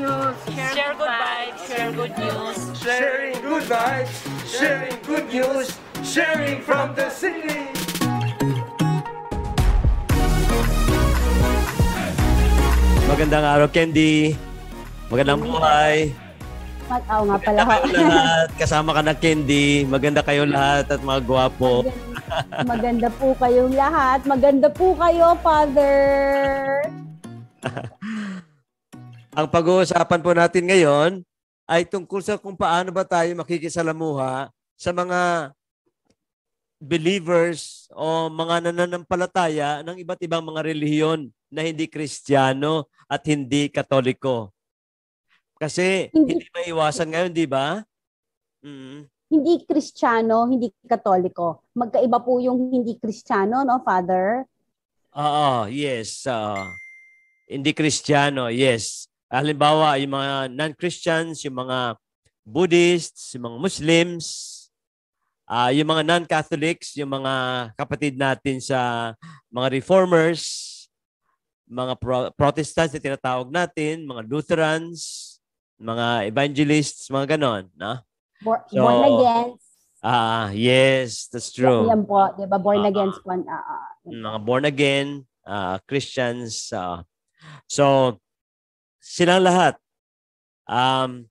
news, share, share good vibes, share good news. Sharing good vibes, sharing good news, sharing from the city. Magandang araw, Candy. Magandang buhay. Pataw nga pala. Maganda lahat. Kasama ka na, Candy. Maganda kayo lahat at mga gwapo. Maganda, maganda po kayong lahat. Maganda po kayo, Father. Ang pag-uusapan po natin ngayon ay tungkol sa kung paano ba tayo makikisalamuha sa mga believers o mga nananampalataya ng iba't ibang mga reliyon na hindi Kristiyano at hindi Katoliko. Kasi hindi, hindi maiwasan ngayon, di ba? Mm. Hindi Kristiyano, hindi Katoliko. Magkaiba po yung hindi Kristiyano, no, Father? Oo, yes. Uh, hindi Kristiyano, yes. Halimbawa, yung mga non-Christians, yung mga Buddhists, yung mga Muslims, uh, yung mga non-Catholics, yung mga kapatid natin sa mga reformers, mga pro- Protestants na tinatawag natin, mga Lutherans, mga evangelists, mga ganon. No? Born, so, born again. Ah, uh, yes, that's true. Yan po, di ba? Born uh, ah, ah. again. Uh, uh, mga born again, uh, Christians. Uh, so, silang lahat. Um,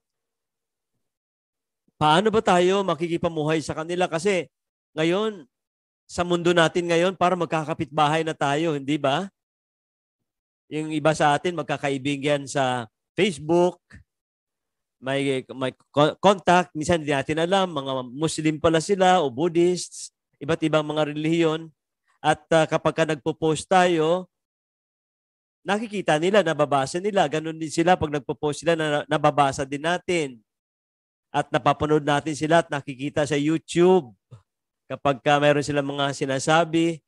paano ba tayo makikipamuhay sa kanila? Kasi ngayon, sa mundo natin ngayon, para magkakapit bahay na tayo, hindi ba? Yung iba sa atin, magkakaibigan sa Facebook, may, may contact, minsan hindi natin alam, mga Muslim pala sila o Buddhists, iba't ibang mga relihiyon. At uh, kapag ka nagpo-post tayo, nakikita nila, nababasa nila. Ganun din sila pag nagpo-post sila, nababasa din natin. At napapanood natin sila at nakikita sa YouTube. Kapag ka mayroon silang mga sinasabi,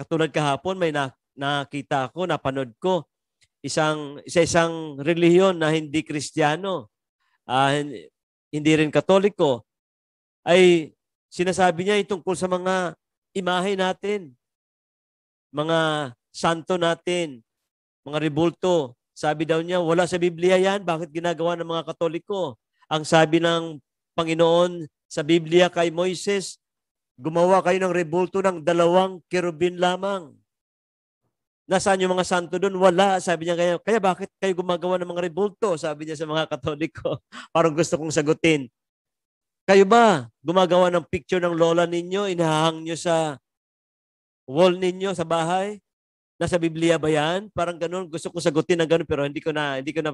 katulad kahapon may nakita ako, napanood ko, isang, isa isang reliyon na hindi kristyano, uh, ah, hindi rin katoliko, ay sinasabi niya itungkol sa mga imahe natin, mga santo natin, mga rebulto. Sabi daw niya, wala sa Biblia yan. Bakit ginagawa ng mga Katoliko? Ang sabi ng Panginoon sa Biblia kay Moises, gumawa kayo ng rebulto ng dalawang kerubin lamang. Nasaan yung mga santo doon? Wala. Sabi niya kaya, kaya bakit kayo gumagawa ng mga rebulto? Sabi niya sa mga katoliko. Parang gusto kong sagutin. Kayo ba gumagawa ng picture ng lola ninyo? Inahang nyo sa wall ninyo sa bahay? Nasa Biblia ba yan? Parang ganun. Gusto ko sagutin ng ganun pero hindi ko na, hindi ko na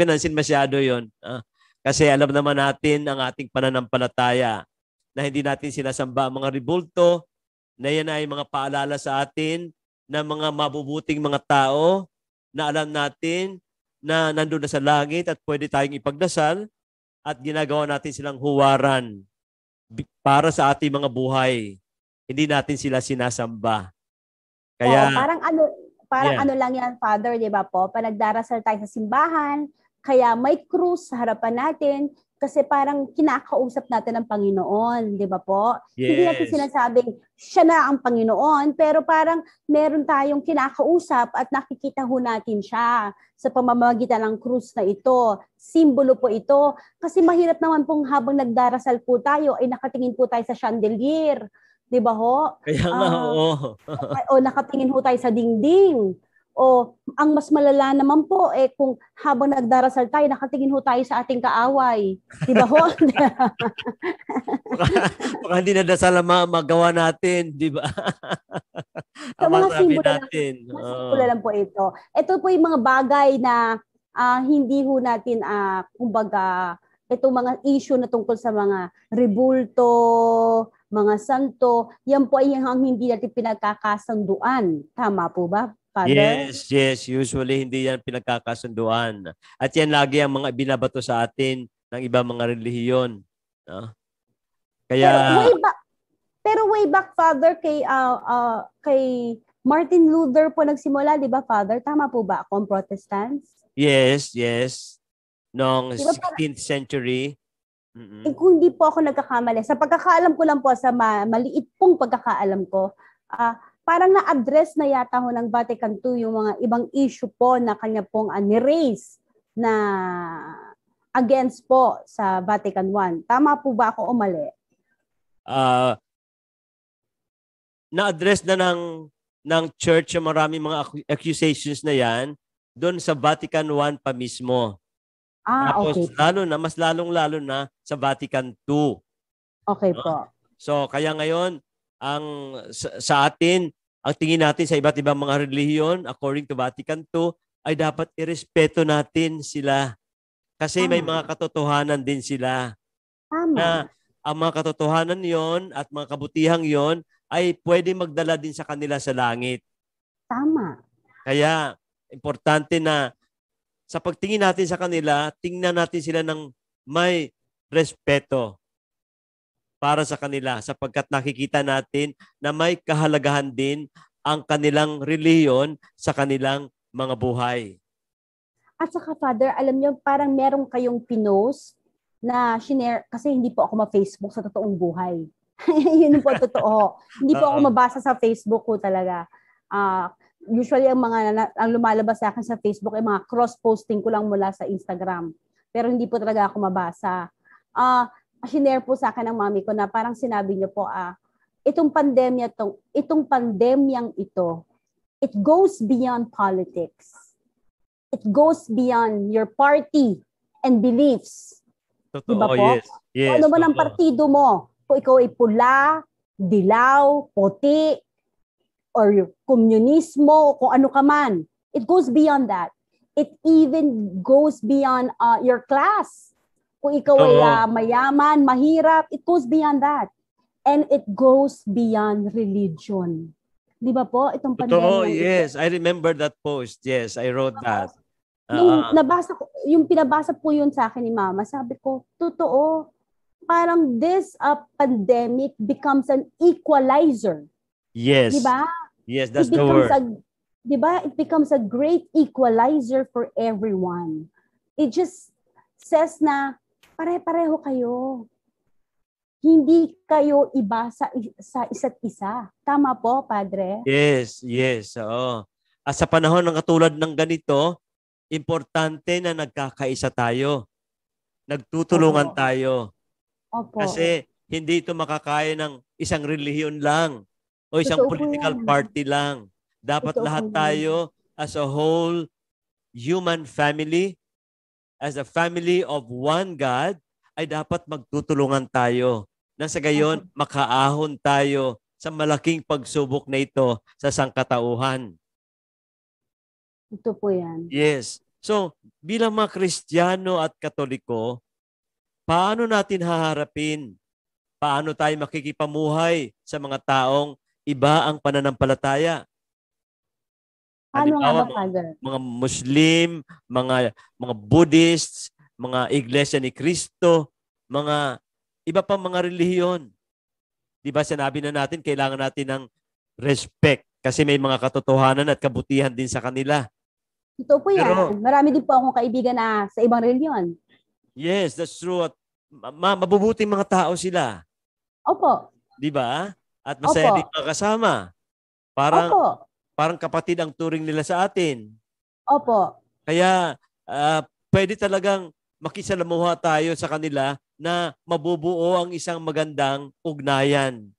pinansin masyado yon. Ah, kasi alam naman natin ang ating pananampalataya na hindi natin sinasamba ang mga ribulto, na yan ay mga paalala sa atin na mga mabubuting mga tao na alam natin na nandun na sa langit at pwede tayong ipagdasal at ginagawa natin silang huwaran para sa ating mga buhay. Hindi natin sila sinasamba. Kaya, Oo, parang ano, parang yeah. ano lang yan, Father, di ba po? Panagdarasal tayo sa simbahan, kaya may krus sa harapan natin, kasi parang kinakausap natin ang Panginoon, di ba po? Yes. Hindi natin sinasabing siya na ang Panginoon, pero parang meron tayong kinakausap at nakikita ho natin siya sa pamamagitan ng krus na ito. Simbolo po ito. Kasi mahirap naman pong habang nagdarasal po tayo ay nakatingin po tayo sa chandelier 'di ba ho? Kaya nga uh, oo. o nakatingin ho tayo sa dingding. O ang mas malala naman po eh kung habang nagdarasal tayo nakatingin ho tayo sa ating kaaway, 'di ba ho? baka, hindi na dasal ang magawa natin, 'di ba? sa mga simbolo natin. Lang, mga lang po ito. Ito po yung mga bagay na uh, hindi ho natin uh, kumbaga itong mga issue na tungkol sa mga rebulto, mga santo, yan po ay ang hindi natin pinagkakasunduan. Tama po ba? Father? Yes, yes. Usually, hindi yan pinagkakasunduan. At yan lagi ang mga binabato sa atin ng iba mga relihiyon. No? Kaya... Pero way back, pero way back Father, kay, uh, uh, kay Martin Luther po nagsimula, di ba, Father? Tama po ba akong Protestants? Yes, yes. Noong diba, 16th century, Mm-hmm. Eh kung hindi po ako nagkakamali, sa pagkakaalam ko lang po, sa ma- maliit pong pagkakaalam ko, uh, parang na-address na yata ho ng Vatican II yung mga ibang issue po na kanya pong uh, ah, ni na against po sa Vatican I. Tama po ba ako o mali? Uh, na-address na ng ng church yung maraming mga accusations na yan doon sa Vatican I pa mismo. Ah, Tapos, okay. lalo na, mas lalong-lalo na sa Vatican II. Okay no? po. So, kaya ngayon, ang sa, sa atin, ang tingin natin sa iba't ibang mga relihiyon, according to Vatican II, ay dapat irespeto natin sila. Kasi Tama. may mga katotohanan din sila. Tama. Na ang mga katotohanan yon at mga kabutihang yon ay pwede magdala din sa kanila sa langit. Tama. Kaya, importante na sa pagtingin natin sa kanila, tingnan natin sila ng may respeto para sa kanila sapagkat nakikita natin na may kahalagahan din ang kanilang reliyon sa kanilang mga buhay. At saka Father, alam niyo parang meron kayong pinost na shinare kasi hindi po ako ma-Facebook sa totoong buhay. Yun po totoo. hindi po ako mabasa sa Facebook ko talaga. Uh, usually ang mga ang lumalabas sa akin sa Facebook ay mga cross-posting ko lang mula sa Instagram. Pero hindi po talaga ako mabasa. Ah, uh, shinare po sa akin ng mami ko na parang sinabi niyo po ah, itong pandemya tong itong pandemyang ito, it goes beyond politics. It goes beyond your party and beliefs. Totoo, diba po? yes. yes ano ba ng partido mo? Kung ikaw ay pula, dilaw, puti, or komunismo o kung ano ka man. It goes beyond that. It even goes beyond uh, your class. Kung ikaw ay uh, mayaman, mahirap, it goes beyond that. And it goes beyond religion. Di ba po? Itong pandemya. Totoo, yes. I remember that post. Yes, I wrote that. Nung uh, uh-huh. nabasa ko, yung pinabasa po yun sa akin ni Mama, sabi ko, totoo. Parang this uh, pandemic becomes an equalizer. Yes. Di ba? Yes, that's the word. A, diba? It becomes a great equalizer for everyone. It just says na pare-pareho kayo. Hindi kayo iba sa, sa isa't isa. Tama po, Padre? Yes, yes. Oo. At sa panahon ng katulad ng ganito, importante na nagkakaisa tayo. Nagtutulungan Opo. tayo. Opo. Kasi hindi ito makakaya ng isang relihiyon lang o isang Totoo political yan. party lang. Dapat Totoo lahat tayo as a whole human family, as a family of one God, ay dapat magtutulungan tayo. Nang sa gayon, makaahon tayo sa malaking pagsubok na ito sa sangkatauhan. Ito po yan. Yes. So, bilang mga Kristiyano at Katoliko, paano natin haharapin? Paano tayo makikipamuhay sa mga taong iba ang pananampalataya. Ano nga ba, Mga Muslim, mga mga Buddhists, mga Iglesia ni Kristo, mga iba pang mga relihiyon. 'Di ba sinabi na natin kailangan natin ng respect kasi may mga katotohanan at kabutihan din sa kanila. Ito po yan. Marami din po akong kaibigan na sa ibang reliyon. Yes, that's true. At ma- mabubuting mga tao sila. Opo. 'Di ba? at masaya Opo. din makasama. Parang Opo. parang kapatid ang turing nila sa atin. Opo. Kaya uh, pwede talagang makisalamuha tayo sa kanila na mabubuo ang isang magandang ugnayan.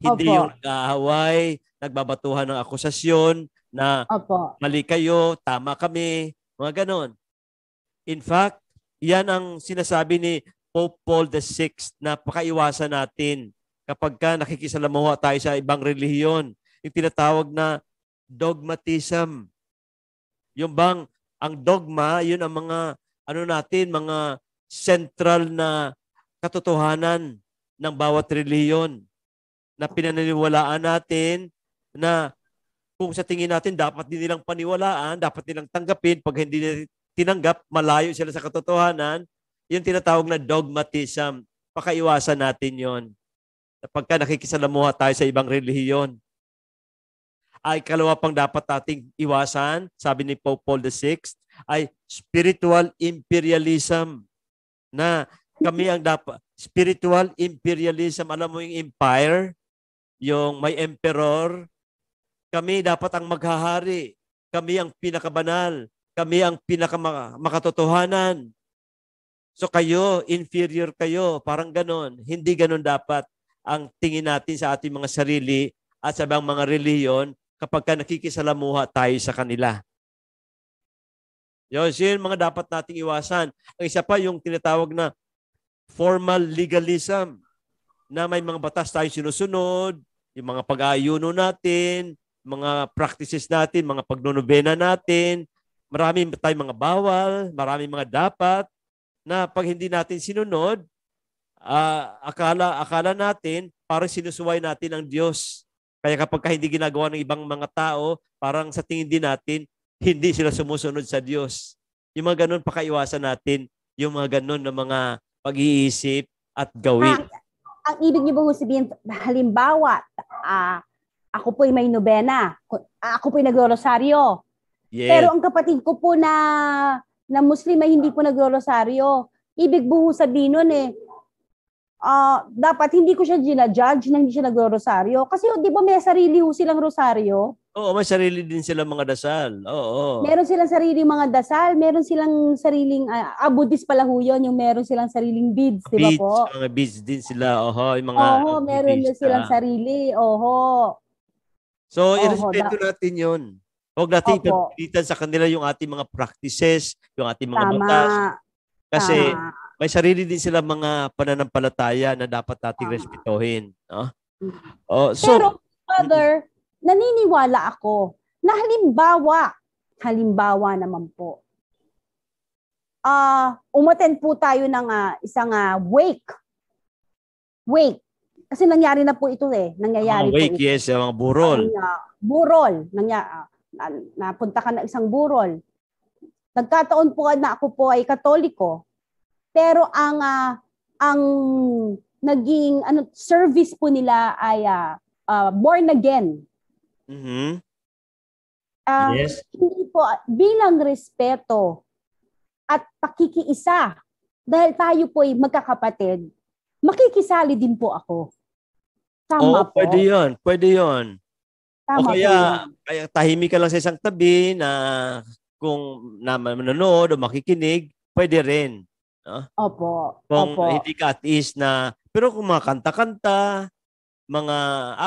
Hindi Opo. yung nag-aaway, nagbabatuhan ng akusasyon na Opo. mali kayo, tama kami, mga ganon. In fact, yan ang sinasabi ni Pope Paul VI na pakaiwasan natin kapag ka nakikisalamuha tayo sa ibang relihiyon, yung tinatawag na dogmatism. Yung bang ang dogma, yun ang mga ano natin, mga central na katotohanan ng bawat reliyon na pinaniniwalaan natin na kung sa tingin natin dapat din nilang paniwalaan, dapat nilang tanggapin, pag hindi nila tinanggap, malayo sila sa katotohanan, yung tinatawag na dogmatism. Pakaiwasan natin yon. Pagka nakikisalamuha tayo sa ibang relihiyon, ay kalawa pang dapat ating iwasan, sabi ni Pope Paul VI, ay spiritual imperialism na kami ang dapat spiritual imperialism alam mo yung empire yung may emperor kami dapat ang maghahari kami ang pinakabanal kami ang pinakamakatotohanan so kayo inferior kayo parang ganon hindi ganon dapat ang tingin natin sa ating mga sarili at sa bang mga reliyon kapag ka nakikisalamuha tayo sa kanila. Yun, yun mga dapat nating iwasan. Ang isa pa yung tinatawag na formal legalism na may mga batas tayo sinusunod, yung mga pag-aayuno natin, mga practices natin, mga pagnonobena natin, marami tayong mga bawal, marami mga dapat na pag hindi natin sinunod, uh, akala, akala natin, parang sinusuway natin ang Diyos. Kaya kapag ka hindi ginagawa ng ibang mga tao, parang sa tingin din natin, hindi sila sumusunod sa Diyos. Yung mga ganun, pakaiwasan natin yung mga ganun na mga pag-iisip at gawin. Ah, ang ibig niyo ba sabihin, halimbawa, uh, ako po'y may nobena, ah, ako po'y nagro-rosaryo. Yes. Pero ang kapatid ko po na na Muslim ay hindi po nagro-rosaryo. Ibig buho sabihin nun eh, uh, dapat hindi ko siya ginajudge na hindi siya nagro-rosaryo. Kasi di ba may sarili silang rosaryo? Oo, may sarili din silang mga dasal. Oo. oo. Meron silang sarili mga dasal, meron silang sariling, uh, ah, Buddhist pala ho yun, yung meron silang sariling beads, di ba po? Beads, mga beads din sila. Oho, yung mga... Oho, meron din ah. silang sarili. Oho. So, irespeto da- natin yun. Huwag natin ipagpilitan sa kanila yung ating mga practices, yung ating mga Tama. batas. Kasi Tama may sarili din sila mga pananampalataya na dapat nating respetuhin. No? Mm. Oh, so, Pero, Father, naniniwala ako na halimbawa, halimbawa naman po, uh, ah, umaten po tayo ng uh, isang uh, wake. Wake. Kasi nangyari na po ito eh. Nangyayari mga wake, po ito. yes. Yung mga burol. Ang, uh, burol. Nangya, uh, napunta ka na isang burol. Nagkataon po na ako po ay katoliko. Pero ang uh, ang naging ano service po nila ay uh, uh, born again. Mm-hmm. Uh, yes. Hindi po bilang respeto at pakikiisa dahil tayo po ay magkakapatid, makikisali din po ako. Tama Oo, po. pwede yun. Pwede yun. Tama o kaya, po. kaya tahimik ka lang sa isang tabi na kung na manonood o makikinig, pwede rin. No? Ah. Opo. Kung Opo. hindi ka at ease na, pero kung mga kanta-kanta, mga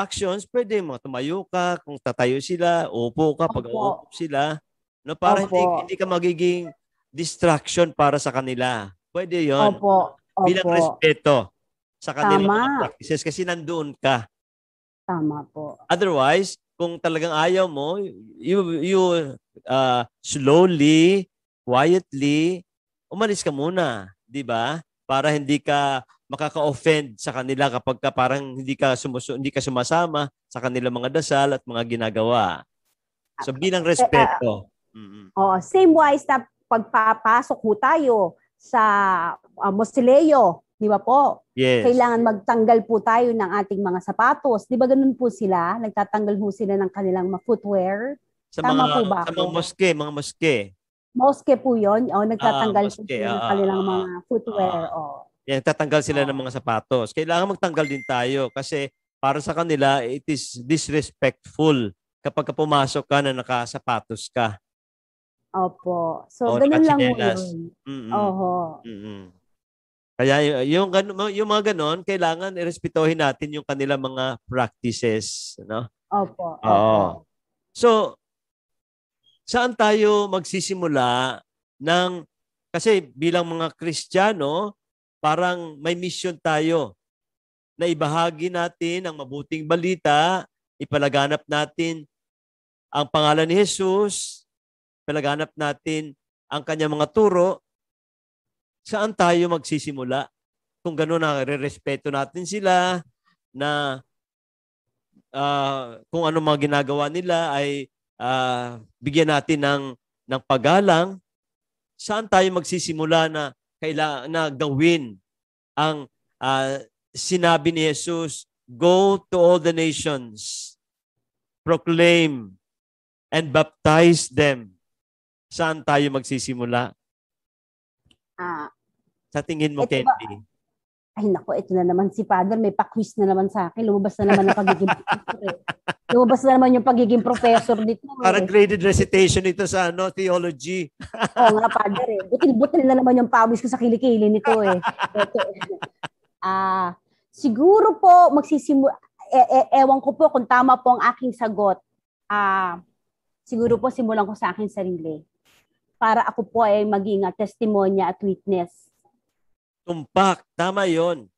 actions, pwede mo tumayo ka, kung tatayo sila, upo ka, pag upo sila. No, para Opo. hindi, hindi ka magiging distraction para sa kanila. Pwede yon Opo. Opo. Bilang respeto sa kanila. Tama. mga practices kasi nandoon ka. Tama po. Otherwise, kung talagang ayaw mo, you, you uh, slowly, quietly, umalis ka muna, 'di ba? Para hindi ka makaka-offend sa kanila kapag ka parang hindi ka sumusu- hindi ka sumasama sa kanilang mga dasal at mga ginagawa. So ah, bilang eh, ah, respeto. Uh, mm-hmm. oh, same wise na pagpapasok ho tayo sa uh, ah, mausoleo, di ba po? Yes. Kailangan magtanggal po tayo ng ating mga sapatos. Di ba ganun po sila? Nagtatanggal po sila ng kanilang footwear. Sa Tama mga, po ba? Sa mga moske, mga moske. Moske po yun. O, nagtatanggal ah, moske, po ah, ng kanilang ah, mga ah. footwear. Ah, o. Yan, tatanggal sila ah. ng mga sapatos. Kailangan magtanggal din tayo kasi para sa kanila, it is disrespectful kapag pumasok ka na nakasapatos ka. Opo. So, o, ganun lang yun. Mm-mm. Oho. Mm-mm. Kaya yung, yung, yung mga ganon, kailangan irespetohin natin yung kanila mga practices. No? Opo. Oo. Opo. So, saan tayo magsisimula ng kasi bilang mga Kristiyano, parang may mission tayo na ibahagi natin ang mabuting balita, ipalaganap natin ang pangalan ni Jesus, ipalaganap natin ang kanyang mga turo, saan tayo magsisimula? Kung gano'n na re-respeto natin sila, na uh, kung ano mga ginagawa nila ay uh, bigyan natin ng, ng pagalang, saan tayo magsisimula na kailangan na gawin ang uh, sinabi ni Jesus, Go to all the nations, proclaim, and baptize them. Saan tayo magsisimula? Ah, Sa tingin mo, Candy? Ba? ay nako, ito na naman si Father, may pa-quiz na naman sa akin, lumabas na naman ang pagiging eh. Lumabas na naman yung pagiging professor dito. Eh. Parang eh. graded recitation ito sa ano, theology. Oo nga, Father. Eh. Butil, butil na naman yung pawis ko sa kilikili nito eh. eh. Ah, uh, siguro po magsisimula e- e- ewan ko po kung tama po ang aking sagot. Ah, uh, siguro po simulan ko sa akin sarili para ako po ay maging testimonya at witness. Tumpak, tama 'yon.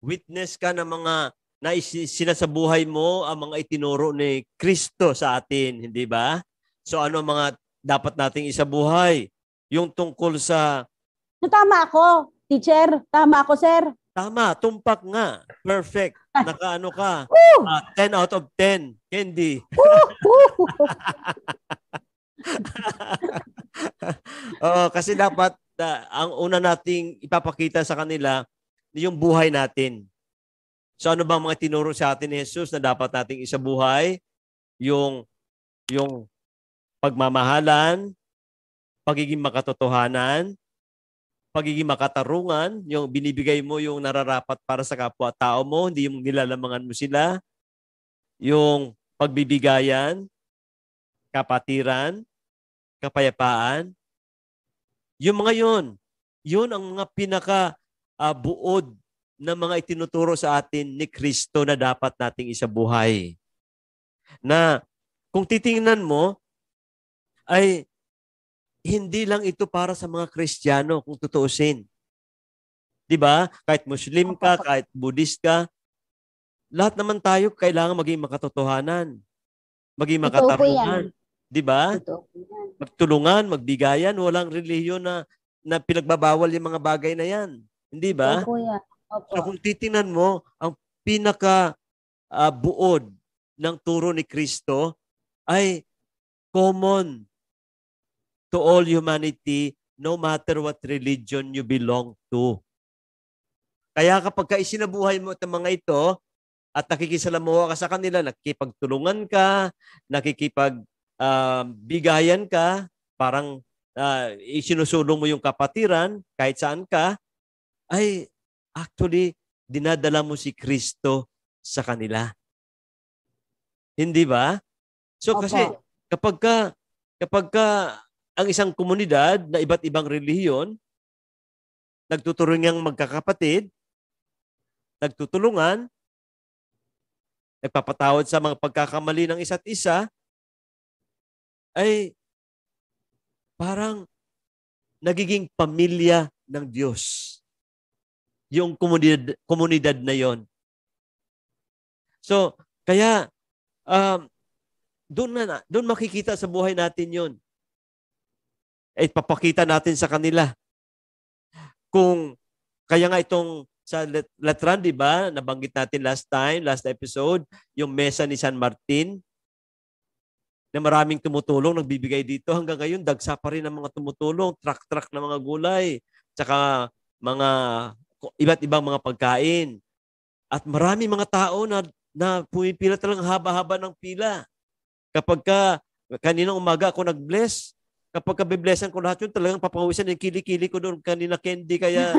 Witness ka ng mga na sinasabuhay mo ang mga itinuro ni Kristo sa atin, hindi ba? So ano ang mga dapat nating isabuhay? Yung tungkol sa... No, tama ako, teacher. Tama ako, sir. Tama, tumpak nga. Perfect. Nakaano ka? Uh, ah, 10 out of 10. Candy. Oo, oh, kasi dapat uh, ang una nating ipapakita sa kanila yung buhay natin. So ano bang mga tinuro sa atin ni Jesus na dapat nating isabuhay? Yung yung pagmamahalan, pagiging makatotohanan, pagiging makatarungan, yung binibigay mo yung nararapat para sa kapwa-tao mo, hindi yung nilalamangan mo sila, yung pagbibigayan, kapatiran, kapayapaan. Yung mga yun, yun ang mga pinaka uh, buod na mga itinuturo sa atin ni Kristo na dapat nating isabuhay. Na kung titingnan mo, ay hindi lang ito para sa mga Kristiyano kung tutuusin. 'Di ba? Kahit Muslim ka, kahit Buddhist ka, lahat naman tayo kailangan maging makatotohanan. Maging makatarungan. 'Di ba? Magtulungan, magbigayan, walang reliyon na na pinagbabawal yung mga bagay na 'yan. Hindi ba? Totoo Opo. So kung titingnan mo, ang pinaka uh, buod ng turo ni Kristo ay common to all humanity no matter what religion you belong to. Kaya kapag ka isinabuhay mo itong mga ito at nakikisalamuha ka sa kanila, nakikipagtulungan ka, nakikipag uh, bigayan ka, parang uh, isinusulong mo yung kapatiran kahit saan ka, ay Actually, dinadala mo si Kristo sa kanila. Hindi ba? So okay. kasi kapag ka, kapag ka ang isang komunidad na iba't ibang relihiyon, nagtutulungang magkakapatid, nagtutulungan, nagpapatawad sa mga pagkakamali ng isa't isa, ay parang nagiging pamilya ng Diyos yung komunidad, komunidad na yon. So, kaya um, doon na doon makikita sa buhay natin yon. Eh, papakita natin sa kanila kung kaya nga itong sa Latran, di ba? Nabanggit natin last time, last episode, yung mesa ni San Martin na maraming tumutulong, nagbibigay dito. Hanggang ngayon, dagsa pa rin ang mga tumutulong, truck-truck na mga gulay, tsaka mga iba't ibang mga pagkain. At marami mga tao na, na pumipila talagang haba-haba ng pila. Kapag ka, kaninang umaga ako nag-bless, kapag kabiblesan ko lahat yun, talagang papawisan yung kilikili ko doon kanina candy. Kaya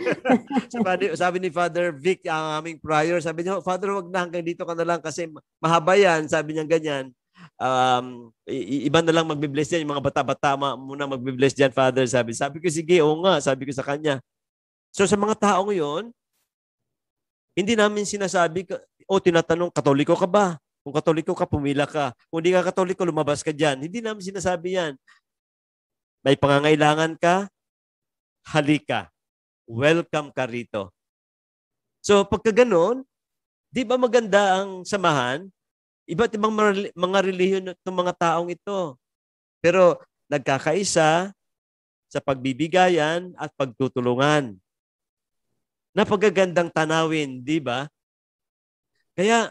sabi, sabi ni Father Vic, ang aming prior, sabi niya, oh, Father, wag na hanggang dito ka na lang kasi mahaba yan. Sabi niya ganyan. Um, iba na lang magbibless yan. Yung mga bata-bata muna magbibless dyan, Father. Sabi, sabi ko, sige, oo nga. Sabi ko sa kanya. So sa mga tao yon, hindi namin sinasabi o tinatanong, katoliko ka ba? Kung katoliko ka, pumila ka. Kung hindi ka katoliko, lumabas ka dyan. Hindi namin sinasabi yan. May pangangailangan ka, halika. Welcome ka rito. So pagka ganun, di ba maganda ang samahan? Iba't ibang mga reliyon ng mga taong ito. Pero nagkakaisa sa pagbibigayan at pagtutulungan. Napagagandang tanawin, di ba? Kaya,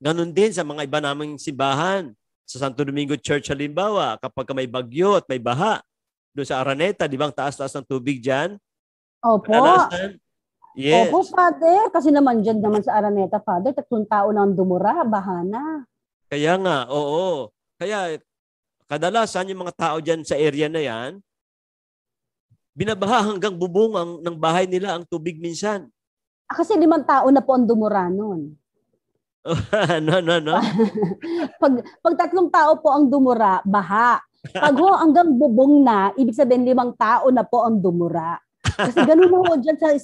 ganun din sa mga iba naming simbahan. Sa Santo Domingo Church, halimbawa, kapag may bagyo at may baha, doon sa Araneta, di ba ang taas-taas ng tubig dyan? Opo. Kadalasan, yes. Opo, Father. Kasi naman dyan naman sa Araneta, Father, tatlong tao na dumura, baha na. Kaya nga, oo. Kaya kadalasan yung mga tao dyan sa area na yan, Binabaha hanggang bubong ang, ng bahay nila ang tubig minsan. Ah, kasi limang tao na po ang dumura noon. no, no, no. pag, pag tatlong tao po ang dumura, baha. Pag ho hanggang bubong na, ibig sabihin limang tao na po ang dumura. Kasi ganun ho dyan sa,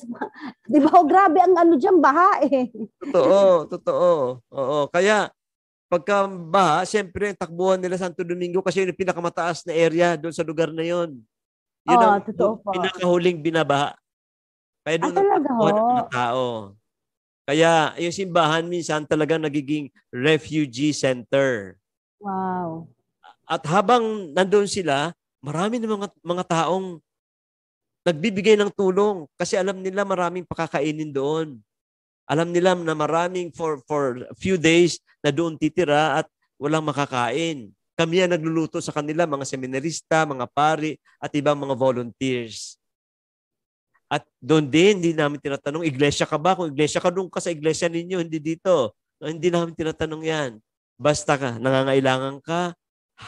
di ba ho, grabe ang ano dyan, baha eh. totoo, totoo. Oo, kaya pagka baha, siyempre ang takbuhan nila Santo Domingo kasi yun yung pinakamataas na area doon sa lugar na yon. Yun Oo, ah, ang totoo po. pinakahuling binabaha. Kaya doon ah, talaga ho? ng tao. Kaya yung simbahan minsan talaga nagiging refugee center. Wow. At habang nandoon sila, marami ng mga, mga taong nagbibigay ng tulong kasi alam nila maraming pakakainin doon. Alam nila na maraming for for a few days na doon titira at walang makakain. Kami ang nagluluto sa kanila, mga seminarista, mga pari, at ibang mga volunteers. At doon din, hindi namin tinatanong, iglesia ka ba? Kung iglesia ka, doon ka sa iglesia ninyo, hindi dito. Hindi namin tinatanong yan. Basta ka, nangangailangan ka,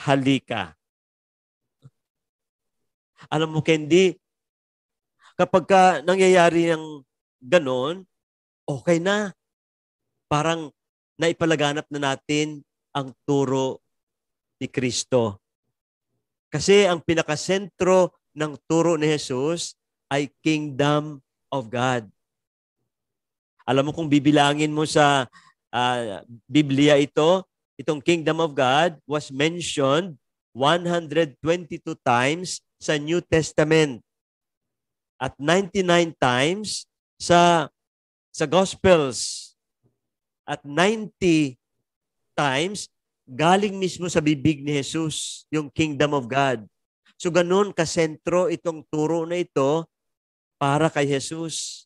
halika. Alam mo, Kendi, kapag ka nangyayari ng ganon, okay na. Parang naipalaganap na natin ang turo ni Kristo. Kasi ang pinakasentro ng turo ni Jesus ay kingdom of God. Alam mo kung bibilangin mo sa uh, Biblia ito, itong kingdom of God was mentioned 122 times sa New Testament at 99 times sa sa Gospels at 90 times galing mismo sa bibig ni Jesus yung kingdom of God. So ganun kasentro itong turo na ito para kay Jesus.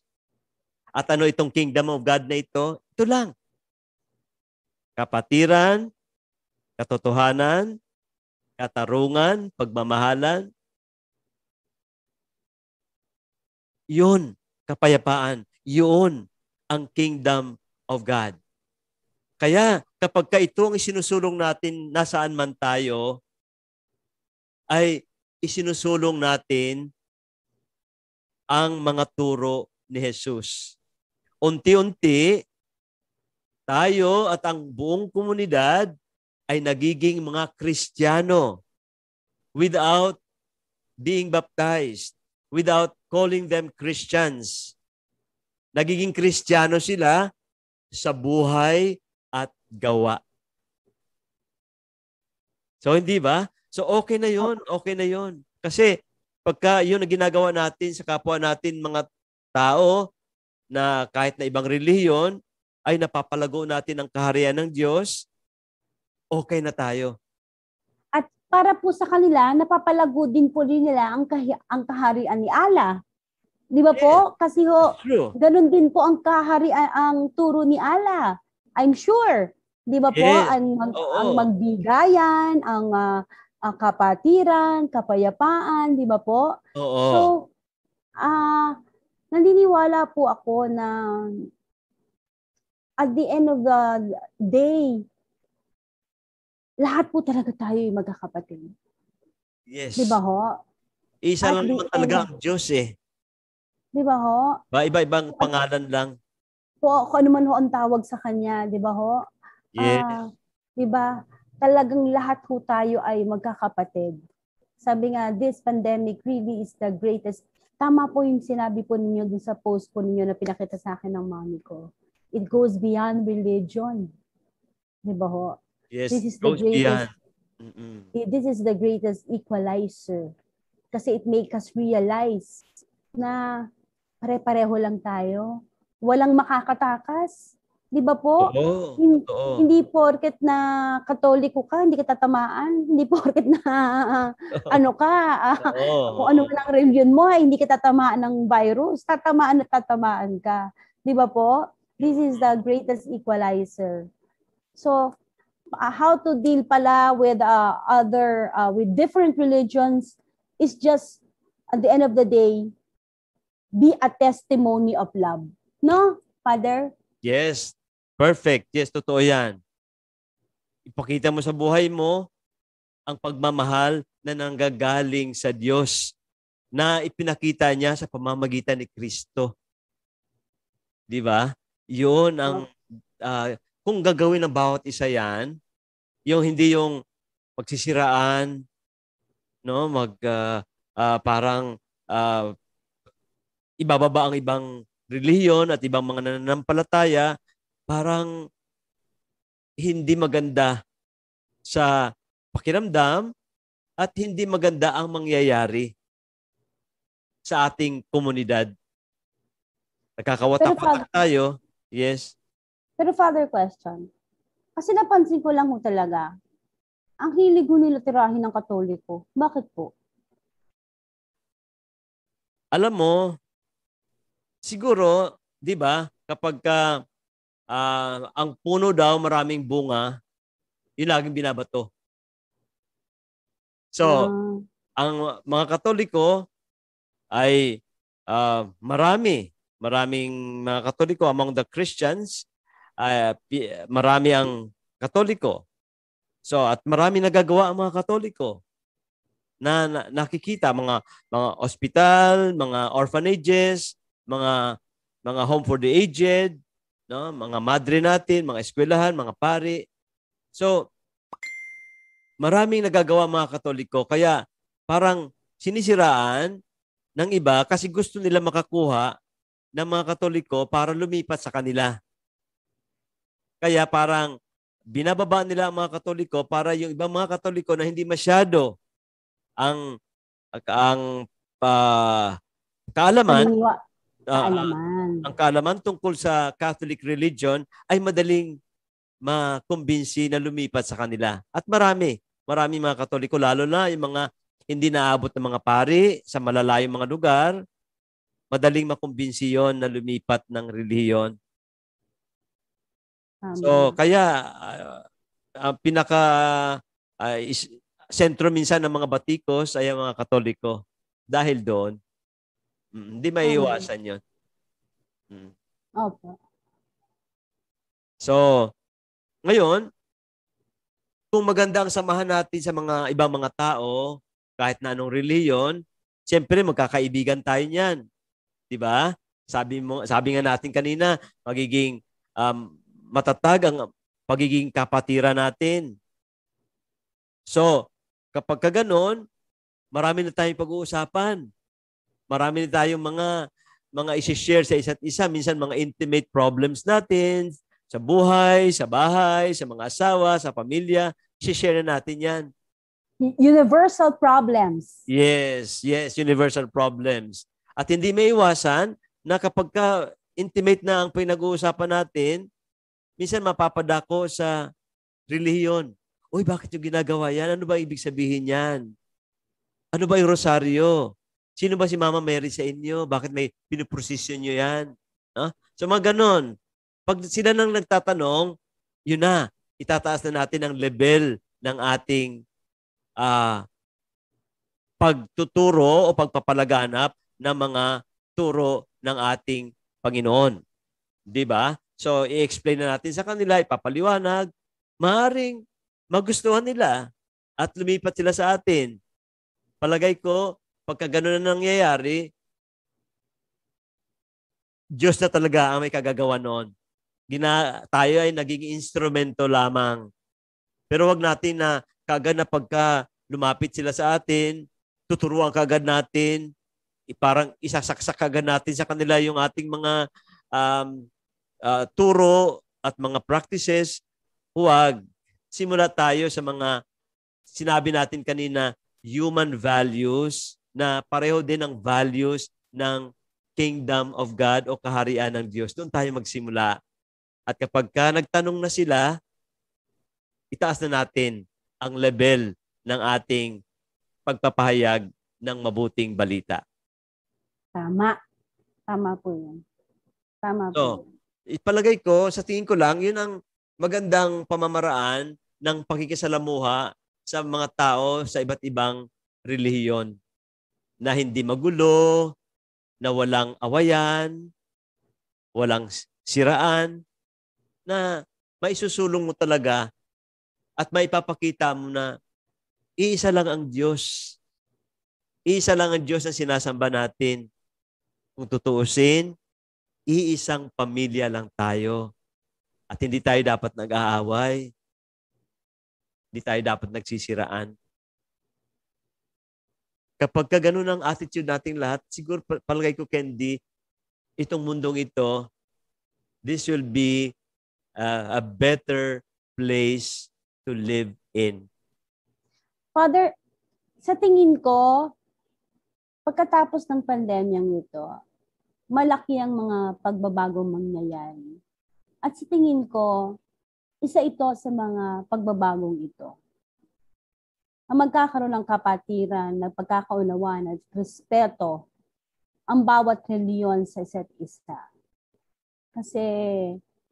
At ano itong kingdom of God na ito? Ito lang. Kapatiran, katotohanan, katarungan, pagmamahalan. Yun, kapayapaan. Yun ang kingdom of God. Kaya kapag ka ito ang isinusulong natin nasaan man tayo, ay isinusulong natin ang mga turo ni Jesus. Unti-unti, tayo at ang buong komunidad ay nagiging mga Kristiyano without being baptized, without calling them Christians. Nagiging Kristiyano sila sa buhay gawa. So, hindi ba? So, okay na yon Okay na yon Kasi, pagka 'yon ang ginagawa natin sa kapwa natin, mga tao, na kahit na ibang reliyon, ay napapalago natin ang kaharian ng Diyos, okay na tayo. At para po sa kanila, napapalago din po rin nila ang, kah- ang kaharian ni Allah. Di ba po? Kasi ho, ganun din po ang kaharian, ang turo ni Allah. I'm sure. Di ba po, yes. ang, mag, Oo. ang magbigayan, ang, uh, ang kapatiran, kapayapaan, di ba po? Oo. So, ah, uh, naniniwala po ako na at the end of the day, lahat po talaga tayo ay magkakapatid. Yes. Di ba ho? Isa at lang naman talaga ang Diyos eh. Di ba ho? Ba, iba-ibang pangalan lang. Po, kung ano man ho ang tawag sa Kanya, di ba ho? Yes. Uh, 'Di ba? Talagang lahat ho tayo ay magkakapatid. Sabi nga, this pandemic really is the greatest. Tama po yung sinabi po ninyo dun sa post po ninyo na pinakita sa akin ng mommy ko. It goes beyond religion. 'Di ba ho? Yes, this is goes the greatest. Beyond. Mm-mm. Eh, this is the greatest equalizer. Kasi it makes us realize na pare-pareho lang tayo. Walang makakatakas Di ba po? Oo, hindi, totoo. hindi porket na katoliko ka, hindi ka tatamaan. Hindi porket na uh, ano ka, uh, kung ano man ang religion mo, hindi ka tatamaan ng virus. Tatamaan at tatamaan ka. Di ba po? This is the greatest equalizer. So, uh, how to deal pala with uh, other, uh, with different religions is just, at the end of the day, be a testimony of love. No, Father? Yes, Perfect. Yes, totoo yan. Ipakita mo sa buhay mo ang pagmamahal na nanggagaling sa Diyos na ipinakita niya sa pamamagitan ni Kristo. 'Di ba? 'Yun ang uh, kung gagawin ng bawat isa 'yan, yung hindi yung pagsisiraan, no, mag uh, uh, parang uh, ibababa ang ibang relihiyon at ibang mga nananampalataya parang hindi maganda sa pakiramdam at hindi maganda ang mangyayari sa ating komunidad. nagkakawatak tayo. Yes. Pero father question. Kasi napansin ko lang ho talaga, ang hilig ko nila tirahin ng katoliko. Bakit po? Alam mo, siguro, di ba, kapag ka uh, ang puno daw maraming bunga, yun laging binabato. So, uh, ang mga Katoliko ay uh, marami, maraming mga Katoliko among the Christians, uh, marami ang Katoliko. So, at marami nagagawa ang mga Katoliko na, na nakikita mga mga ospital, mga orphanages, mga mga home for the aged, no? mga madre natin, mga eskwelahan, mga pari. So, maraming nagagawa mga Katoliko. Kaya parang sinisiraan ng iba kasi gusto nila makakuha ng mga Katoliko para lumipat sa kanila. Kaya parang binababa nila ang mga Katoliko para yung ibang mga Katoliko na hindi masyado ang ang uh, kaalaman, Ah, ah, kaalaman. Uh, ang kaalaman tungkol sa Catholic religion ay madaling makumbinsi na lumipat sa kanila. At marami, marami mga Katoliko, lalo na yung mga hindi naabot ng mga pari sa malalayong mga lugar, madaling makumbinsi yon na lumipat ng relihiyon. So, kaya uh, ang pinaka uh, is, sentro minsan ng mga batikos ay ang mga Katoliko dahil doon Mm, hindi mm, may iwasan okay. yun. Mm. Opo. So, ngayon, kung maganda ang samahan natin sa mga ibang mga tao, kahit na anong reliyon, siyempre magkakaibigan tayo niyan. 'Di ba? Sabi mo, sabi nga natin kanina, magiging um, matatag ang pagiging kapatira natin. So, kapag kaganon, marami na tayong pag-uusapan. Marami na tayong mga mga i share sa isa't isa. Minsan mga intimate problems natin sa buhay, sa bahay, sa mga asawa, sa pamilya. i share na natin yan. Universal problems. Yes, yes, universal problems. At hindi may iwasan na kapag ka intimate na ang pinag-uusapan natin, minsan mapapadako sa reliyon. Uy, bakit yung ginagawa yan? Ano ba ibig sabihin yan? Ano ba yung rosaryo? Sino ba si Mama Mary sa inyo? Bakit may pinuprosesyon nyo yan? No? So mga ganon. Pag sila nang nagtatanong, yun na, itataas na natin ang level ng ating uh, pagtuturo o pagpapalaganap ng mga turo ng ating Panginoon. 'Di ba? So i-explain na natin sa kanila, ipapaliwanag, maaring magustuhan nila at lumipat sila sa atin. Palagay ko pagka ganun na nangyayari, Diyos na talaga ang may kagagawa noon. Gina, tayo ay naging instrumento lamang. Pero wag natin na kagad na pagka lumapit sila sa atin, tuturuan kagad natin, parang isasaksak kagad natin sa kanila yung ating mga um, uh, turo at mga practices. Huwag. Simula tayo sa mga sinabi natin kanina, human values na pareho din ang values ng kingdom of God o kaharian ng Diyos. Doon tayo magsimula. At kapag ka nagtanong na sila, itaas na natin ang level ng ating pagpapahayag ng mabuting balita. Tama. Tama po yun. Tama so, po. Yun. Ipalagay ko, sa tingin ko lang, yun ang magandang pamamaraan ng pakikisalamuha sa mga tao sa iba't ibang relihiyon na hindi magulo, na walang awayan, walang siraan, na maisusulong mo talaga at maipapakita mo na iisa lang ang Diyos. Iisa lang ang Diyos na sinasamba natin. Kung tutuusin, iisang pamilya lang tayo. At hindi tayo dapat nag-aaway. Hindi tayo dapat nagsisiraan. Kapag ka ganun ang attitude nating lahat, siguro palagay ko, Candy, itong mundong ito, this will be uh, a better place to live in. Father, sa tingin ko, pagkatapos ng pandemyang ito, malaki ang mga pagbabagong mangyayari. At sa tingin ko, isa ito sa mga pagbabagong ito ang magkakaroon ng kapatiran, ng pagkakaunawaan at respeto ang bawat reliyon sa isa't isa. Kasi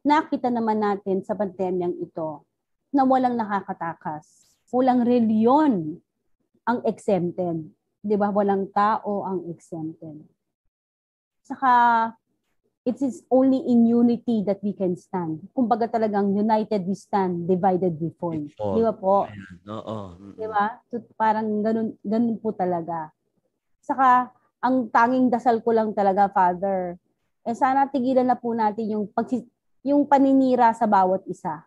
nakita naman natin sa pandemyang ito na walang nakakatakas. Walang reliyon ang exempted. Di ba? Walang tao ang exempted. Saka It is only in unity that we can stand. Kumbaga talagang united we stand, divided we fall. Di ba po? Oo. Oh, Di ba? So, parang ganun, ganun po talaga. Saka, ang tanging dasal ko lang talaga, Father, eh sana tigilan na po natin yung pagsi- yung paninira sa bawat isa.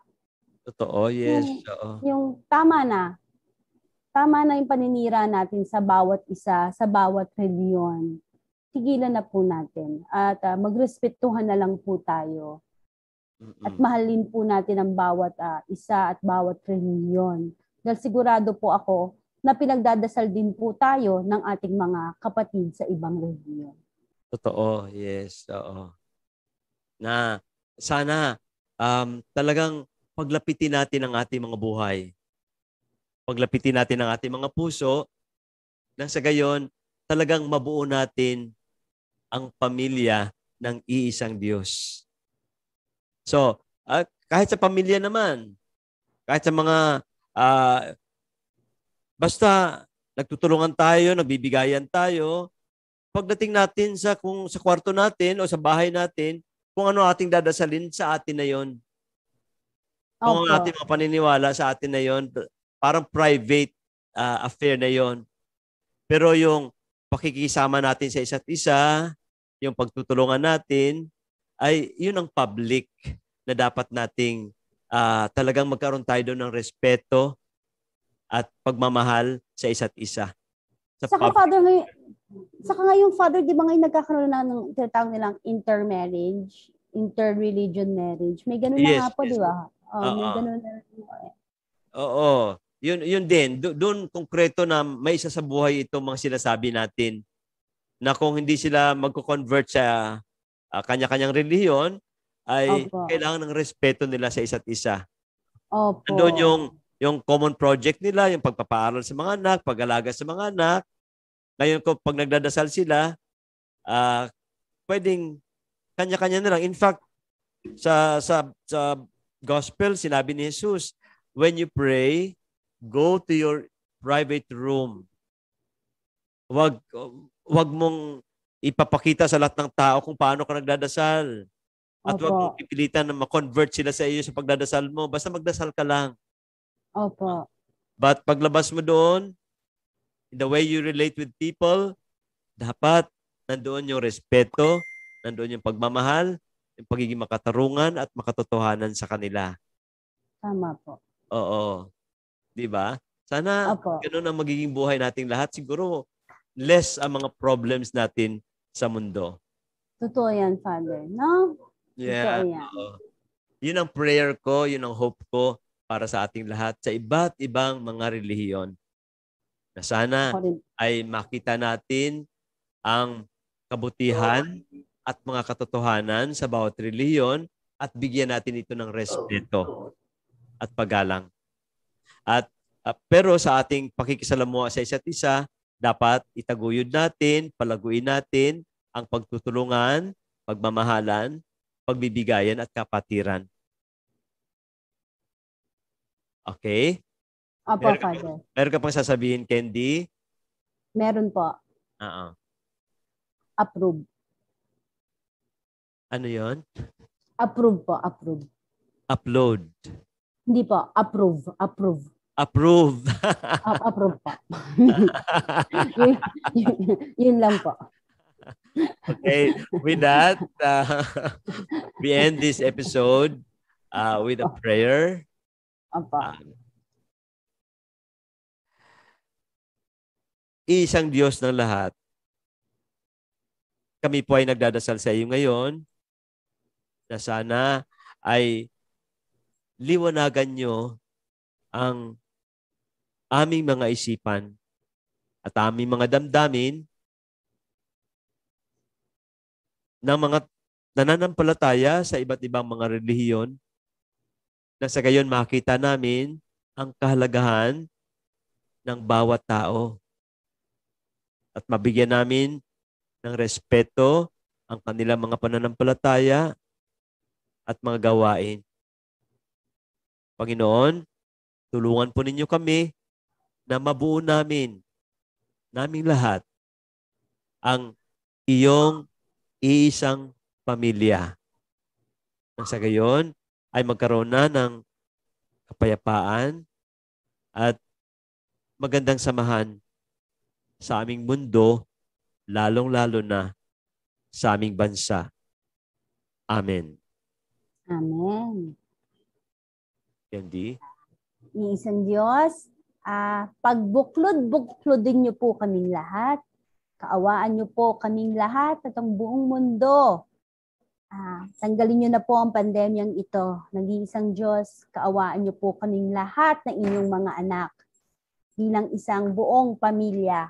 Totoo, yes. Yung, Oo. yung tama na. Tama na yung paninira natin sa bawat isa, sa bawat reliyon tigilan na po natin at uh, magrespetuhan na lang po tayo. Mm-mm. At mahalin po natin ang bawat uh, isa at bawat reunion. Dahil sigurado po ako na pinagdadasal din po tayo ng ating mga kapatid sa ibang reunion. Totoo, yes, oo. Na sana um, talagang paglapitin natin ang ating mga buhay. Paglapitin natin ang ating mga puso nang sa gayon talagang mabuo natin ang pamilya ng iisang Diyos. So, uh, kahit sa pamilya naman, kahit sa mga, uh, basta nagtutulungan tayo, nagbibigayan tayo, pagdating natin sa kung sa kwarto natin o sa bahay natin, kung ano ating dadasalin sa atin na yon. Kung okay. Ano ating mga paniniwala sa atin na yon, parang private uh, affair na yon. Pero yung pakikisama natin sa isa't isa, yung pagtutulungan natin ay yun ang public na dapat nating uh, talagang magkaroon tayo doon ng respeto at pagmamahal sa isa't isa. Sa Saka, public. Father, ngayon, saka ngayon, Father, di ba ngayon nagkakaroon na ng tinatawag nilang intermarriage, interreligion marriage. May ganun yes, na nga po, yes. di ba? Oh, uh, may ganun na eh. Oo. Yun, yun din. Do- doon konkreto na may isa sa buhay itong mga sinasabi natin na kung hindi sila magko-convert sa uh, kanya-kanyang relihiyon, ay Opo. kailangan ng respeto nila sa isa't isa. Opo. Andun yung yung common project nila, yung pagpapaaral sa mga anak, pag-alaga sa mga anak. Ngayon ko pag nagdadasal sila, uh, pwedeng kanya-kanya na lang. In fact, sa sa sa gospel sinabi ni Jesus, when you pray, go to your private room. Wag wag mong ipapakita sa lahat ng tao kung paano ka nagdadasal. At Opo. wag mong pipilitan na ma-convert sila sa iyo sa pagdadasal mo. Basta magdasal ka lang. Opo. But paglabas mo doon, in the way you relate with people, dapat nandoon yung respeto, nandoon yung pagmamahal, yung pagiging makatarungan at makatotohanan sa kanila. Tama po. Oo. 'Di ba? Sana Opo. ganun ang magiging buhay nating lahat. Siguro less ang mga problems natin sa mundo. Totoo yan, Father. No? Yeah. Totoo yan. Yun ang prayer ko, yun ang hope ko para sa ating lahat sa iba't ibang mga relihiyon na sana ay makita natin ang kabutihan at mga katotohanan sa bawat reliyon at bigyan natin ito ng respeto at paggalang. At uh, pero sa ating pakikisalamuha sa isa't isa, dapat itaguyod natin, palaguin natin ang pagtutulungan, pagmamahalan, pagbibigayan at kapatiran. Okay? Opo, meron, Father. Meron ka pang sasabihin, Candy? Meron po. Oo. Uh-uh. Approve. Ano yon? Approve po, approve. Upload. Hindi po, approve, approve. Approved. Up, approved po. yun, yun lang po. Okay, with that, uh, we end this episode uh, with a prayer. Apa. Uh, isang Diyos ng lahat. Kami po ay nagdadasal sa iyo ngayon na sana ay liwanagan nyo ang aming mga isipan at aming mga damdamin ng mga nananampalataya sa iba't ibang mga relihiyon na sa gayon makita namin ang kahalagahan ng bawat tao at mabigyan namin ng respeto ang kanilang mga pananampalataya at mga gawain. Panginoon, tulungan po ninyo kami na mabuo namin, naming lahat, ang iyong iisang pamilya. Nang sa gayon ay magkaroon na ng kapayapaan at magandang samahan sa aming mundo, lalong-lalo na sa aming bansa. Amen. Amen. Candy? Iisang Diyos, Uh, ah, pagbuklod-buklodin niyo po kaming lahat. Kaawaan niyo po kaming lahat at ang buong mundo. Uh, tanggalin niyo na po ang pandemyang ito. Nag-iisang Diyos, kaawaan niyo po kaming lahat na inyong mga anak bilang isang buong pamilya.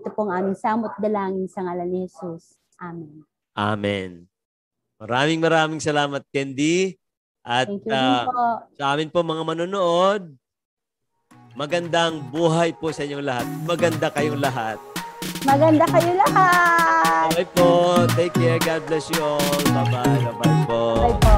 Ito pong aming samot dalangin sa ngalan ni Jesus. Amen. Amen. Maraming maraming salamat, Candy. At Thank you uh, po. sa amin po mga manonood, Magandang buhay po sa inyong lahat. Maganda kayong lahat. Maganda kayo lahat. Bye po. Take care. God bless you all. Bye-bye. Bye-bye po. Bye-bye.